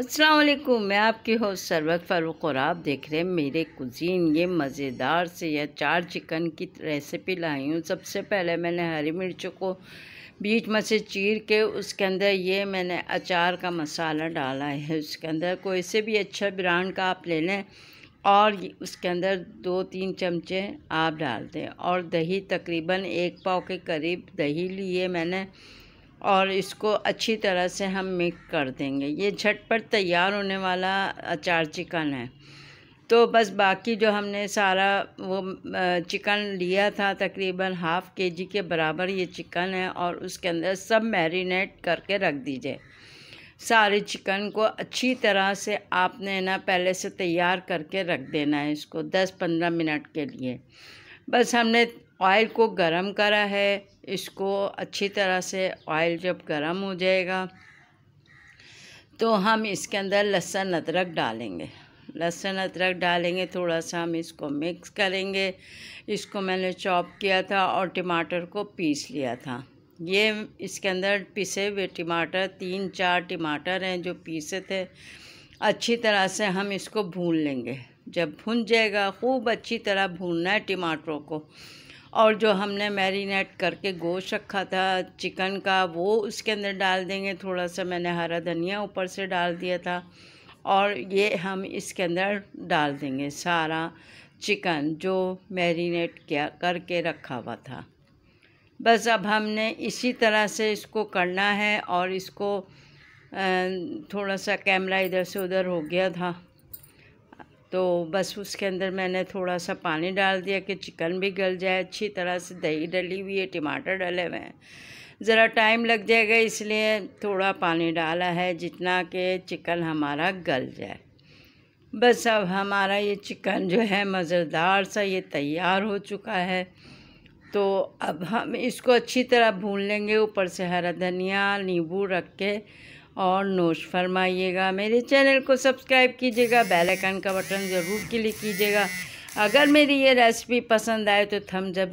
असलकुम मैं आपकी होस्ट शरबत फ़ारूक और आप देख रहे हैं मेरे कुजीन ये मज़ेदार से यह चार चिकन की रेसिपी लाई हूँ सबसे पहले मैंने हरी मिर्चों को बीच में से चीर के उसके अंदर ये मैंने अचार का मसाला डाला है उसके अंदर कोई से भी अच्छा ब्रांड का आप ले लें और उसके अंदर दो तीन चमचे आप डाल दें और दही तकरीबन एक पाव के करीब दही लिए मैंने और इसको अच्छी तरह से हम मिक्स कर देंगे ये झटपट तैयार होने वाला अचार चिकन है तो बस बाकी जो हमने सारा वो चिकन लिया था तकरीबन हाफ़ के जी के बराबर ये चिकन है और उसके अंदर सब मैरिनेट करके रख दीजिए सारे चिकन को अच्छी तरह से आपने ना पहले से तैयार करके रख देना है इसको 10-15 मिनट के लिए बस हमने ऑयल को गरम करा है इसको अच्छी तरह से ऑयल जब गर्म हो जाएगा तो हम इसके अंदर लहसुन अदरक डालेंगे लहसुन अदरक डालेंगे थोड़ा सा हम इसको मिक्स करेंगे इसको मैंने चॉप किया था और टमाटर को पीस लिया था ये इसके अंदर पिसे हुए टमाटर तीन चार टमाटर हैं जो पीसे थे अच्छी तरह से हम इसको भून लेंगे जब भुन जाएगा खूब अच्छी तरह भूनना है टमाटरों को और जो हमने मैरिनेट करके गोश्त रखा था चिकन का वो उसके अंदर डाल देंगे थोड़ा सा मैंने हरा धनिया ऊपर से डाल दिया था और ये हम इसके अंदर डाल देंगे सारा चिकन जो मैरिनेट किया करके रखा हुआ था बस अब हमने इसी तरह से इसको करना है और इसको थोड़ा सा कैमरा इधर से उधर हो गया था तो बस उसके अंदर मैंने थोड़ा सा पानी डाल दिया कि चिकन भी गल जाए अच्छी तरह से दही डली हुई है टमाटर डले हुए हैं ज़रा टाइम लग जाएगा इसलिए थोड़ा पानी डाला है जितना कि चिकन हमारा गल जाए बस अब हमारा ये चिकन जो है मज़ेदार सा ये तैयार हो चुका है तो अब हम इसको अच्छी तरह भून लेंगे ऊपर से हरा धनिया नींबू रख के और नोश फरमाइएगा मेरे चैनल को सब्सक्राइब कीजिएगा बेल आइकन का बटन ज़रूर क्लिक कीजिएगा अगर मेरी ये रेसिपी पसंद आए तो थम्स अप